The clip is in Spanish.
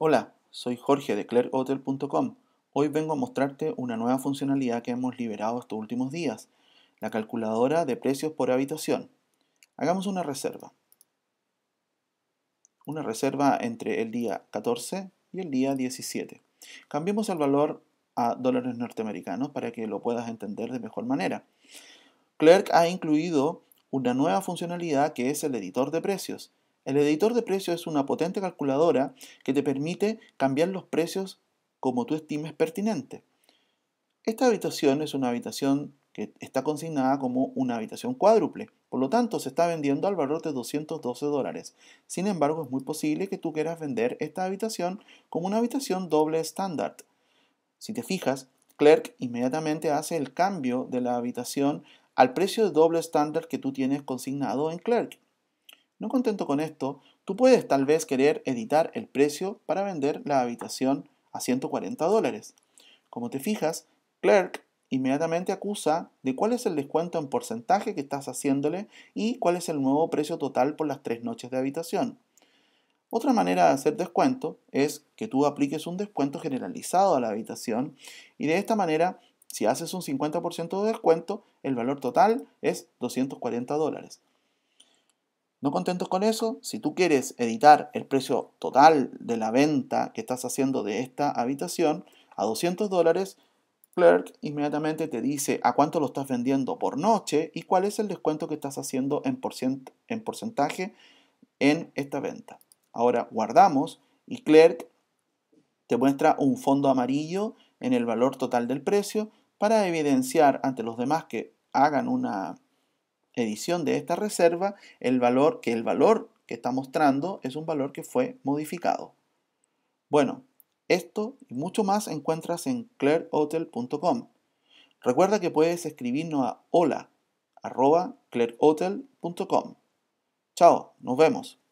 Hola, soy Jorge de ClerkHotel.com. Hoy vengo a mostrarte una nueva funcionalidad que hemos liberado estos últimos días, la calculadora de precios por habitación. Hagamos una reserva. Una reserva entre el día 14 y el día 17. Cambiemos el valor a dólares norteamericanos para que lo puedas entender de mejor manera. Clerk ha incluido una nueva funcionalidad que es el editor de precios el editor de precios es una potente calculadora que te permite cambiar los precios como tú estimes pertinente. Esta habitación es una habitación que está consignada como una habitación cuádruple, por lo tanto se está vendiendo al valor de 212 dólares. Sin embargo, es muy posible que tú quieras vender esta habitación como una habitación doble estándar. Si te fijas, Clerk inmediatamente hace el cambio de la habitación al precio de doble estándar que tú tienes consignado en Clerk. No contento con esto, tú puedes tal vez querer editar el precio para vender la habitación a 140 dólares. Como te fijas, Clerk inmediatamente acusa de cuál es el descuento en porcentaje que estás haciéndole y cuál es el nuevo precio total por las tres noches de habitación. Otra manera de hacer descuento es que tú apliques un descuento generalizado a la habitación y de esta manera, si haces un 50% de descuento, el valor total es 240 dólares. No contentos con eso, si tú quieres editar el precio total de la venta que estás haciendo de esta habitación a 200 dólares, Clerk inmediatamente te dice a cuánto lo estás vendiendo por noche y cuál es el descuento que estás haciendo en, porcentaje en esta venta. Ahora guardamos y Clerk te muestra un fondo amarillo en el valor total del precio para evidenciar ante los demás que hagan una edición de esta reserva el valor que el valor que está mostrando es un valor que fue modificado. Bueno, esto y mucho más encuentras en clairehotel.com. Recuerda que puedes escribirnos a hola Chao, nos vemos.